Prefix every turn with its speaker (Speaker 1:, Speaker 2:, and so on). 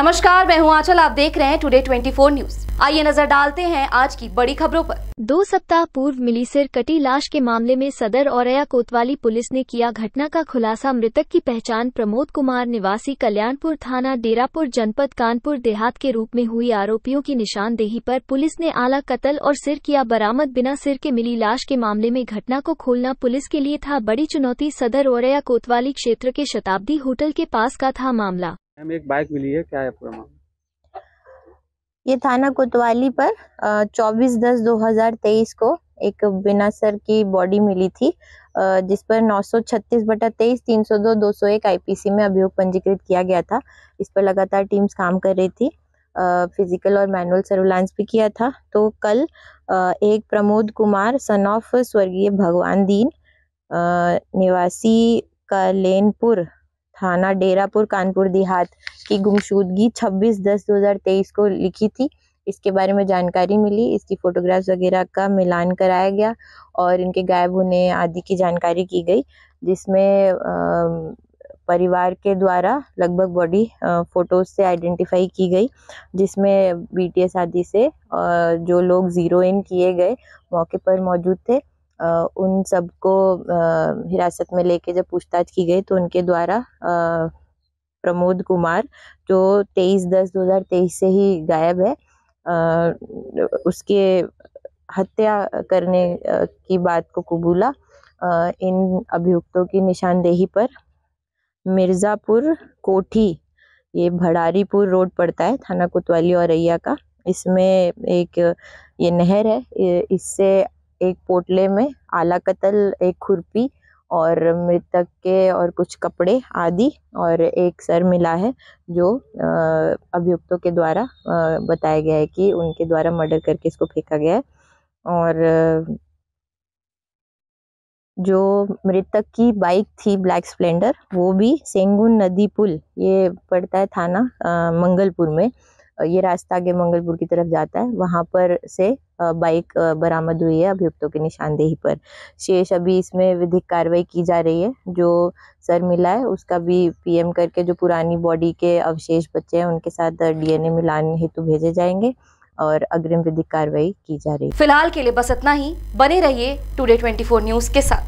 Speaker 1: नमस्कार मैं हूं आंचल आप देख रहे हैं टुडे 24 न्यूज आइए नजर डालते हैं आज की बड़ी खबरों पर। दो सप्ताह पूर्व मिली सिर कटी लाश के मामले में सदर औरया कोतवाली पुलिस ने किया घटना का खुलासा मृतक की पहचान प्रमोद कुमार निवासी कल्याणपुर थाना डेरापुर जनपद कानपुर देहात के रूप में हुई आरोपियों की निशानदेही पर पुलिस ने आला कत्ल और सिर किया बरामद बिना सिर के मिली लाश के मामले में घटना को खोलना पुलिस के लिए था बड़ी चुनौती सदर औरया कोतवाली क्षेत्र के शताब्दी होटल के पास का
Speaker 2: था मामला मैम एक बाइक मिली है क्या है पूरा मामला ये थाना कोतवाली पर 24 दस 2023 को एक बिना सर की बॉडी मिली थी जिस पर 936 बटा तेईस तीन सौ दो दो सौ एक आईपीसी में अभियोग पंजीकृत किया गया था इस पर लगातार टीम्स काम कर रही थी फिजिकल और मैनुअल सर्विलांस भी किया था तो कल एक प्रमोद कुमार सन ऑफ स्वर्गीय भगवान दीन निवासी कलेनपुर थाना डेरापुर कानपुर देहात की गुमशुदगी 26 दस 2023 को लिखी थी इसके बारे में जानकारी मिली इसकी फ़ोटोग्राफ्स वगैरह का मिलान कराया गया और इनके गायब होने आदि की जानकारी की गई जिसमें परिवार के द्वारा लगभग बॉडी फोटोज से आइडेंटिफाई की गई जिसमें बीटीएस आदि से जो लोग ज़ीरो इन किए गए मौके पर मौजूद थे उन सबको हिरासत में लेके जब पूछताछ की गई तो उनके द्वारा प्रमोद कुमार जो 23 दस 2023 से ही गायब है उसके हत्या करने की बात को कबूला इन अभियुक्तों की निशानदेही पर मिर्ज़ापुर कोठी ये भड़ारीपुर रोड पड़ता है थाना कोतवाली और का इसमें एक ये नहर है इससे एक पोटले में आला कतल एक खुरपी और मृतक के और कुछ कपड़े आदि और एक सर मिला है जो अभियुक्तों के द्वारा बताया गया है कि उनके द्वारा मर्डर करके इसको फेंका गया है और जो मृतक की बाइक थी ब्लैक स्प्लेंडर वो भी सेंगुन नदी पुल ये पड़ता है थाना मंगलपुर में ये रास्ता आगे मंगलपुर की तरफ जाता है वहाँ पर से बाइक बरामद हुई है अभियुक्तों की निशानदेही पर शेष अभी इसमें विधिक कार्रवाई की जा रही है जो सर मिला है उसका भी पीएम करके जो पुरानी बॉडी के अवशेष बचे हैं उनके साथ डीएनए मिलान हेतु भेजे जाएंगे और अग्रिम विधिक कार्रवाई की जा रही है
Speaker 1: फिलहाल के लिए बस इतना ही बने रहिए टूडे ट्वेंटी न्यूज के साथ